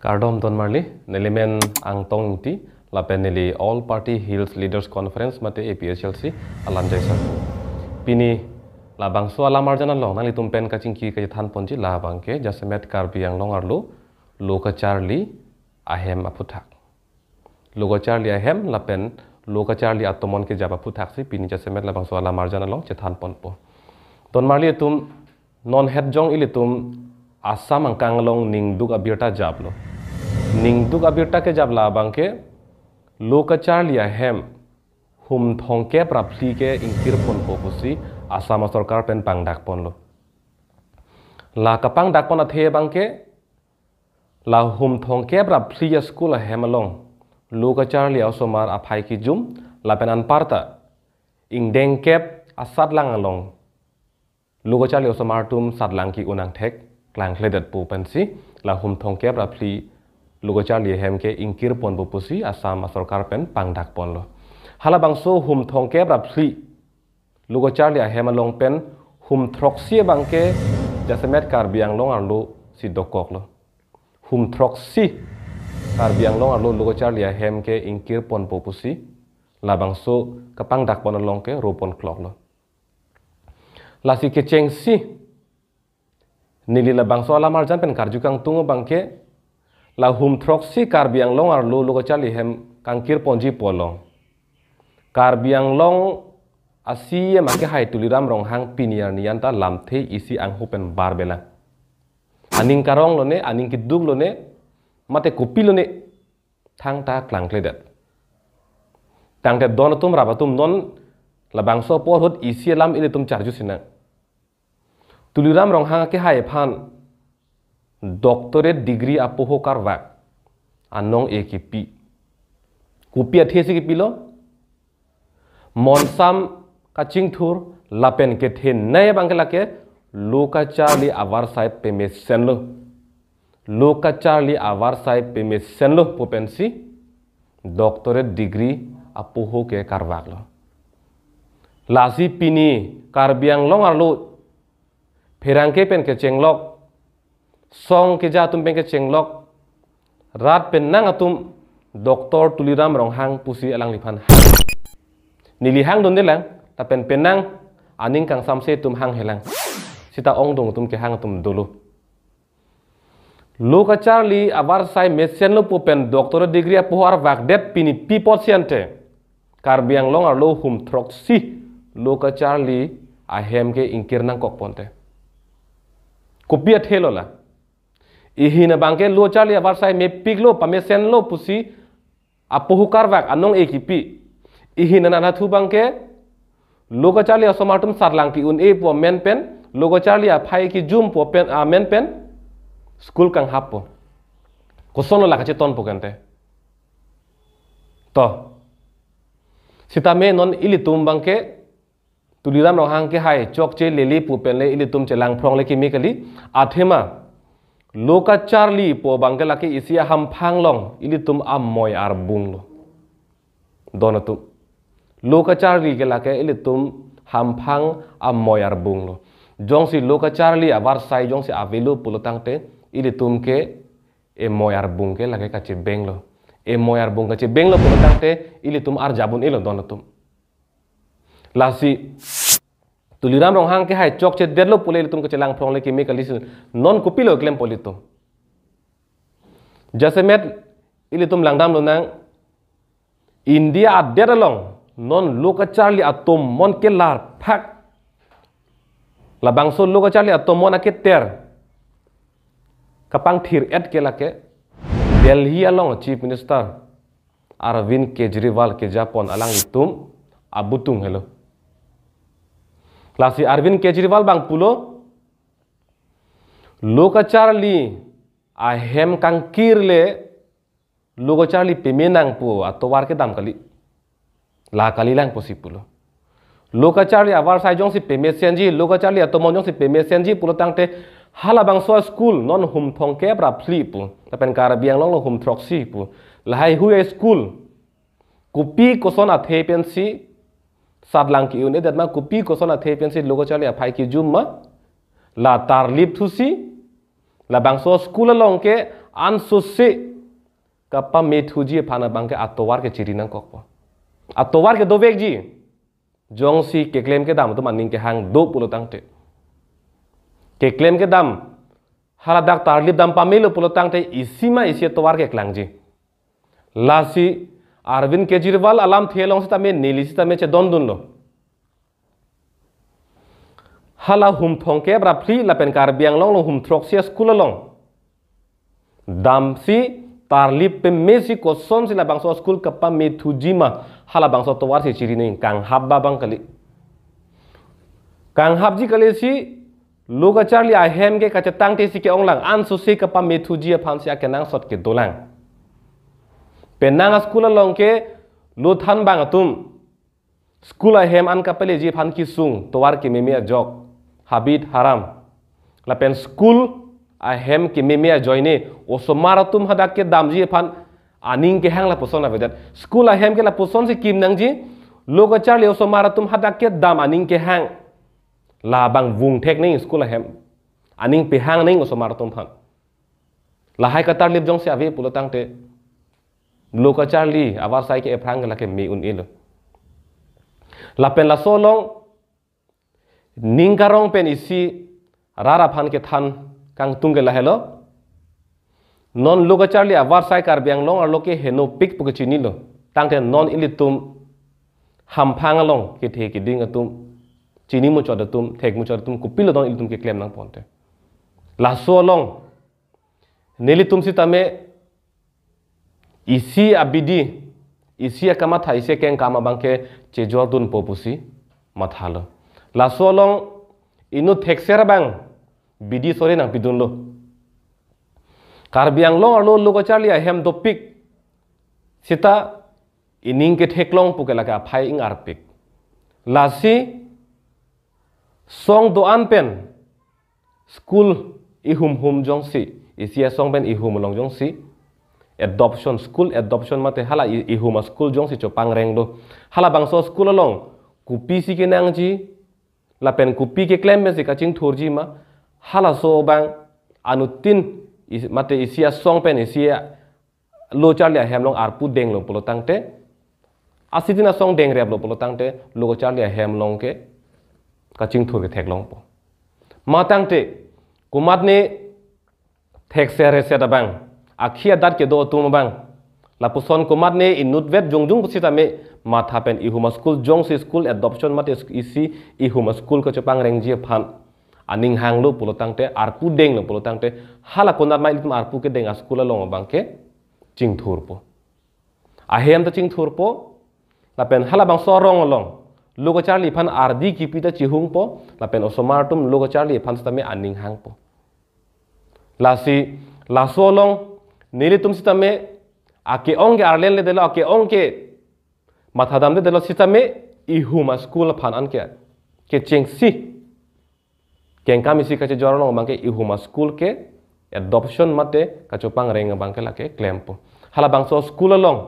Kardom Donmarli, Nelimen Angtong Ti, Lapenili All Party Hills Leaders Conference Mate APSLC Alanjai Sar. Pini Labang so alamar jana long nali tumpen kacing ki kai than ponji labang ke jasemet karbi yang long arlu loka charli ahem aputhak. Loka charli ahem lapen loka charli atomon ke japa puthak si pini jasemet labang so alamar jana long che than ponpo. Donmarli tum non head jong ili tum asam angkang long ning duk abirta jablo. Ningduk abiyota ke jab labangke lokachar liya hem hum thongke prapti ke inkir pon pokusi asama sorkar pen pang dak ponlo. La kapang dak pon athe bangke la hum thongke prapti ya skula hemalong lokachar liya somar apai ki jum la penan parta ing deng kep asad lang along lokachar liya somar tum sad lang unang thek lang ledet pu pensi la hum thongke prapti lugo charlie hem ke inkir pon pusi asam karpen pen dak pon lo hala bangso hum thong ke rap si lugo charlie hem long pen hum si bang bangke jasemet kar biang long lo si dokok lo hum si kar biang long lo lugo charlie hem ke inkir pon la bang so pang dak pon long ke pon klok lo lasi ke si nili bangso so alamar jan pen karjukang tungo bangke lahum hum troksi karbiang long ar lu lu ko chali hem kangkir ponji polong karbiang long asia make hai tuliram rong hang piniar nianta ta lam te isi ang hopen bar aning karong lo ne aning kidung lo ne mate kupi lo ne ta klang kledat tang te don tum raba tum non la bangso por hut isi lam ile tum charju sinang tuliram rong hang ke hai e doctorate degree आपोह कार वाक आनंग ए के पी कूपी अठे P low मनसाम काचिंग थुर लापेन के थे नए बांगे लाके लोका चार्ली आवार साहेब पेमे सेनलो लोका चार्ली आवार साहेब पेमे सेनलो पोपेंसी डक्टरेट डिग्री आपोह के कार वाकलो लासी पीनी कार्बियांग लो फेरांगे पेन के चेंगलोक song keja atum pengke chenglok rat pen nang atum doktor tuliram ronghang pusi alang lipan nilihang don delang pen penang aning kang samse tum hang helang sita ong dong tum ke hang tum dulu loka charli abar sai mesen lo pupen doktor degree pohar vak dep pini pipot siante biang long ar lo hum si loka charli ahem ke ingkir nang kok ponte kopiat helola इहीन बांगे लो चाली अबार साय मे पिग लो पमे सेन लो पुसी आ पोहुकार वाक अनोंग ए की पी इहीन नाना थु बांगे लोग चाली असमाटम सारलांग की उन ए पो मेन पेन लोग चाली आ फाई की जूम पो पेन आ मेन पेन स्कूल कंग हाप पो कोसोनो लाका चे तोन पो तो सीता में नॉन इली तुम बांगे तुलिराम रोहांग के हाय चौक चे लेली पुपेन ले इली तुम चे लांग प्रोंग ले की मेकली आठेमा Loka Charlie po bangke laki isia long, panglong ili tum am arbung lo. bunglo. Dona tum. Loka Charlie ke laki ili tum ham pang am moy ar bunglo. Jong si Loka Charlie abar sai jong si avilo pulutang te ili tum ke e moy ar ke laki kace benglo. E moy arbung bung kace benglo pulutang te ili tum ar jabun ilo dona tum. Lasi tuliram rong hang ke hai chok che derlo pole tun ke chelang phong le ki me kalis non kupilo klem poli tum jase met ili tum langdam lo nang india at deralong non loka charli atom mon ke lar phak la bangso loka charli atom mon ake ter kapang thir et ke lake delhi along chief minister arvind kejriwal ke japon alang itum abutung hello Klasi Arvin Kejriwal bang pulo loka Charlie, ahem kang kirle loka Charlie pemenang pu atau warke dam kali la kali lang posi pulo Charlie li awar saijong si pemesian ji Loka Charlie atau monjong si pemesian ji pulo tang te hala bang so school non hum thong ke pra phli pu tapen kar biang long lo hum troksi pu lahai hu school kupi koson athepensi सादलांकिउने देदमा कुपी थे कोसोला चले लोगोचाले की जुम्मा ला तार lip थुसी ला बांगसो school लोग लोंके आनसुसि kappa मेथुजी फाना बांगे आतोवार के चिरिना कोकपो आतोवार के दो दोबेक जी जोंसी केक्लेम के दाम तो मानिंग के हांग दो पुलो तंग थे के क्लेम के दाम हरा दाग तार लिप दाम पामेलो पामिलो पुलोतांगते इसीमा इसी तोवार के क्लांग जी लासी अरविंद केजरीवाल अलाम थियेलों से तमें नीली से तमें चे दोन दुन लो हाला हुम फोंके के फ्री लपेन कार बियांग लों लो हुम थ्रोक से स्कूल लों दाम से तारली पे में सी कोसोम से लबांग सो स्कूल कप्पा मे में मा हाला बांग सो तोवार से चिरी नहीं कांग हाब बा बांग कली कांग हाब जी कले सी लोग अचार लिया हेम के कचे तांग ते सी के लांग आन सुसे कप्पा में थुजी से आके नांग सot के दोलांग पेनांग स्कूल लंके लुथान बांगतुम स्कूल हेम अन कपले जी फान की सुंग तोवार की मिमिया जोक हबीद हराम लपेन स्कूल आ हेम की मिमिया जॉइने तुम हद के दाम जी फान आनिंग के हंग ला पोसन आवेदन स्कूल आ हेम के ला पोसन से किम नंग जी लोग चार ओसो मारतुम हदा के दाम आनिंग के हंग ला बांग वुंग ठेक नहीं स्कूल आ हेम आनिंग पे हंग नहीं ओसो तुम फान लहाय कतार लिप जोंग से अभी पुलतांग टे lokacar li avar sai ke prang la ke mi un il la pen la solong ning karong pen isi rara phan ke than kang tung ke la helo non lokacar li avar sai kar biang long ar loke heno pik pu chini lo tang te non ili tum ham phang long ke the ke ding atum chini mu chod tum thek mu chod tum kupil dong ili tum ke klem nang ponte la solong neli tum si tame isi abidi isi akamata matha isi keng kama bangke chejol dun popusi mathalo lasolong inu thekser bang bidi sore nang bidun lo karbiang lo arlo lo ko charli ahem do pik sita ining ke theklong puke laka phai ing arpik lasi song do anpen school ihum hum jongsi isia song ben ihum long si adoption school adoption mate hala i huma school jong si cho reng do hala bangso school along kupi si ke nang ji la pen kupi ke claim me si ka ching thur ji ma hala so bang anu tin mate isia song pen isia lo char lia hem long arpu deng long polo tang te asitina song deng rep lo polo tang te lo char lia hem long ke ka ching thur ke thek long po ma tang te kumat ne thek se re se da bang आखी आदार के दो तुम बंग लापुसन कुमार ने इनुद्वेद जोंग जोंग बुसितामे माथापेन इहुम स्कूल जो से स्कूल एडॉप्शन माते इसी इहुम स्कूल को चपांग रेंजिए फान आनिंग हांगलो पुलोतांगते आरपू देंग लो पुलोतांगते हाला कोनार माइल तुम आरपु के दें स्कूल लोंग बंग के चिंग थोरपो आहे हम तो चिंग थोरपो लापेन हाला बंग सोरोंग लोंग लोगोचार लिफान आरदी किपी ता चिहुंग पो लापेन ओसोमार तुम लोगोचार लिफान सतामे आनिंग हांग पो लासी लासो लोंग नीले तुमसी तमे आके ओंगे आरलेन ले देलो आके ओंगे माथा दाम दे देलो सी तमे इहु मा स्कूल फान अन के के चेंसी केंका मिसी काचे जरनो मांके इहु मा स्कूल के एडॉप्शन माते काचो पांग रेंग बांके लाके क्लैंप हाला बांसो स्कूल लोंग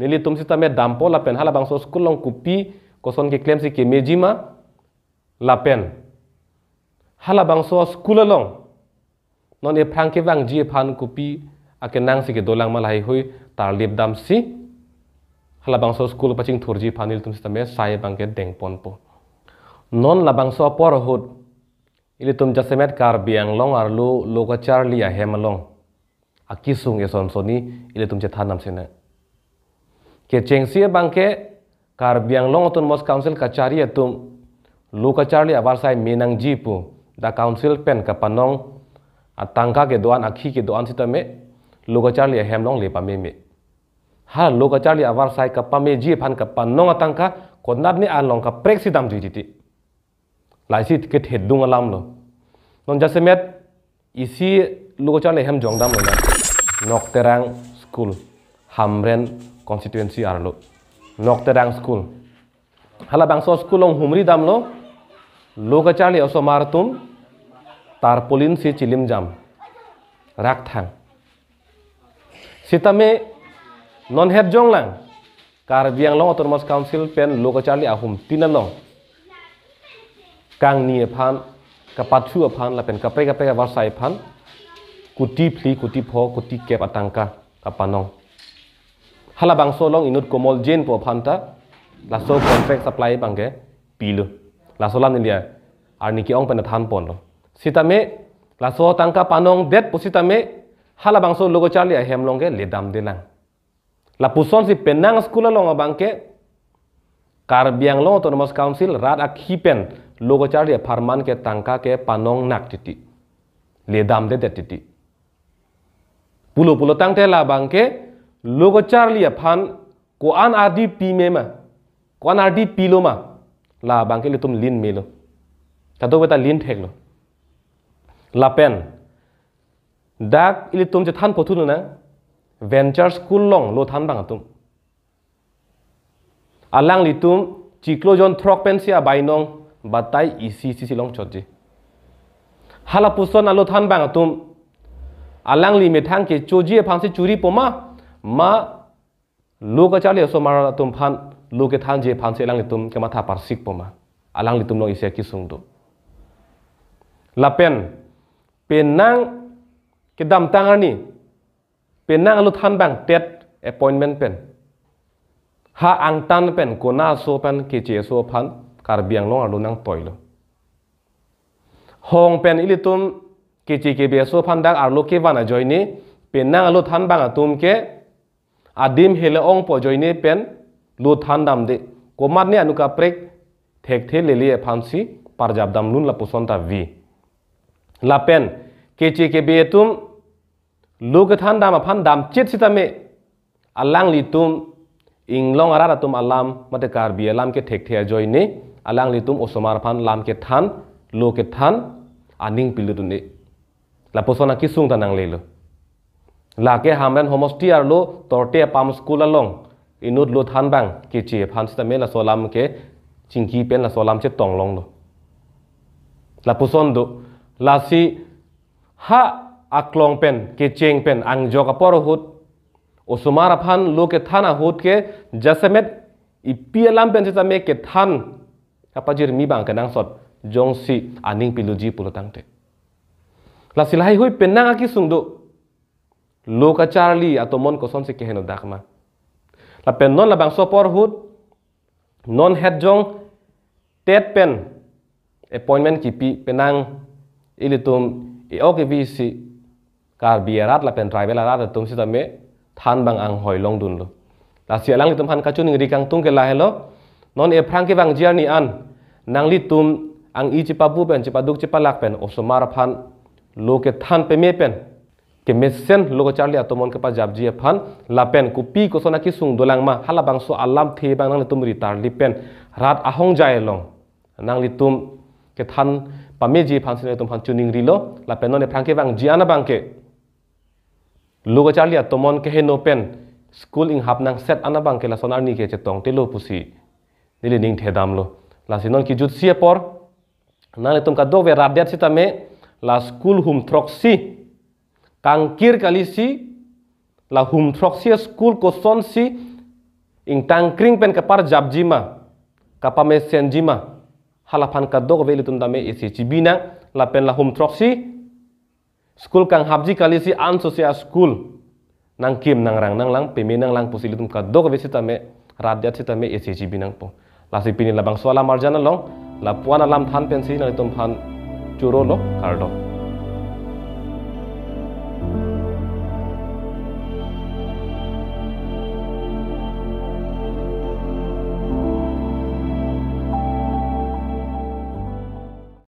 नीले तुमसी में दामपो लापेन हाला बांसो स्कूल लोंग कुपी कोसन के क्लैंप सी के मेजीमा लापेन हाला बांसो स्कूल लोंग नोन ए फ्रांकी वांग जी फान कुपी akin nang si dolang malahi hui tar lip dam si so school paching turji panil tum sitame sai bangke deng pon po non labangso por hut ili tum jasemet kar biang long ar lu hem charli a kisung akisung e eson soni ili tum che thanam sene ke chengsi e bangke kar biang long tun mos council kachari e tum loka char lia sai menang jipu da council pen kapanong atangka ke doan akhi ke doan sitame ลูกอาจารย์เลียแฮมลองเลปาเมีมฮะลูกอาจารย์เลีอวาร์ไซกับปาเมจีพันกับปานนงตังค่ะคนนัดนี่อ่านลองกับเปรกสิดมจีจิติหลายสิทธิ์กิดเหตุดุงอารมณ์เลงนนจะเสม็ดอีซีลูกอาจารย์เลียฮมจงดมเลยนะนกเตรังสกูลฮัมเรนคอนสติทเอนซีอาร์ลนกเตรังสกูลฮัลาบางส่วนสกูลลงหุมรีดมำลงลูกอาจารย์เลีอสมาร์ตุมตาร์ปูลินซีจิลิมจมรักทังสิทธิ์เมื่อนอนเฮดจงหลังการเบีงลองอัตโนมัติคัมซิลเป็นโลกชาลีอาหุมตินันนองกางนียพันกับปัจจุบันนและเป็นกับเพื่อกับเพื่อวารสายพันกุฏิพลีกุฏิพอกุฏิเก็บอตังกากับปานองฮัลลหลบางส่วนลงอินุตกมอลเจนปัวพันตาลาโซคอนเฟกซ์สป라이บังเกปีลูลาโซลันนี่เลยอาร์นิกิองเป็นทานปอนลสิทธิ์เมื่อลาโซตังกาปานองเด็ดปุสิทธิ์เมื่อ hala bangso logo chali a hem long ke ledam delang la puson si penang school long bang ke kar biang long autonomous council rat a khipen logo chali a farman ke tangka ke panong nak titi ledam de de titi pulo pulo tang te la bang ke logo chali a phan ko an adi pi me ma ko an adi pi lo ma la bang ke le tum lin me lo ta do beta lin thek lo la pen dak ili tum je than pothunu na venture school long lo than bang tum alang li tum chiklo jon throk pensia bainong batai isi sisi long chotji hala puson alo than bang tum alang li me thang ke choji phang se churi poma ma lo ka chale so mara tum phan lo ke than je phan se lang li tum ke matha par sik poma alang li tum long isia kisung do lapen penang ke dam tangar ni pen nang alu than bang tet appointment pen ha ang tan pen kona so pen ke che so phan kar biang long alu nang toilo hong pen ilitum ke che ke be so phan dang arlo ke bana joini pen nang alu than bang atum ke adim hele ong po joini pen lu than dam de komat ni anuka prek thek the leli phansi parjab dam lun la pusonta vi la pen ke che ke be tum लुगथान दाम अफान दाम अलंग सितमे तुम लितुम इंगलोंग अरा रतुम अलाम मते कारबी अलाम के ठेक ठेया जोइने along लितुम ओसमार फान लाम के थान लो के थान आनिंग पिलु दुने ला पोसोना किसुंग तनांग लेलो लाके हामरन होमोस्टि आर लो तोरटे पाम स्कूल अलोंग इनुत लो थान बांग के चे फान सितमे ला सोलाम के चिंकी पेन ला सोलाम से टोंग लोंग लो ला पोसोन दो लासी हा আকলং পেন কে চেং পেন আং জগা পড় হুত ওসুমার আফান লো কে থান আহুত কে জাসেমেট ই পিয়ালাম পেন চেতামে কে থান হাপাজির মি বাং কেনাং সত জং সি আনিং পিলু জি পুলো তাংতে লাসি লাহি হুই পেনাং আকি সুন্দু লো কা চারলি আতো মন কসন সে কেহেন দাকমা লা পেন নন লা বাং সপর হুত নন হেড জং টেট পেন এপয়েন্টমেন্ট কিপি পেনাং ইলি তুম এ অকে বি সি kar biarat lapen travel arat tum si tame than bang ang hoilong dun lo la alang tum han kachun ngri kang tung ke la helo non e phrang ke bang jiar ni an nang li tum ang i chipa bu pen chipa duk chipa lak pen osomar phan lo ke than pe me pen ke mesen lo ko charli atomon ke pa jab ji phan lapen ku pi ko sona ki sung dolang ma hala bang so alam the bang nang tum ri tar li pen rat ahong jae long nang li tum ke than me ji phan sine tum phan chuning ri lo pen non e phrang ke bang jiana bang ke luga charlia tomon ke he no pen school ing hap nang set anabang ke la sonar ni kece tong te pusi ni ning te dam lo la sinon ki jut sia por nale tong ka do ve rabdiat sita me la school hum troksi tangkir kali si la hum troksi school koson si ing tangkring pen kapar jabjima kapame jima. halapan ka do ve litum me isi e cibina la pen la hum troksi School kang habji kali si anso siya school nang kim nang rang nang lang pimi nang lang posili tum ka dog vesi tame radyat si tame SHB nang po. Lasi pini labang suala marjana long lapuan alam than pensi nang itum han churo lo kardo.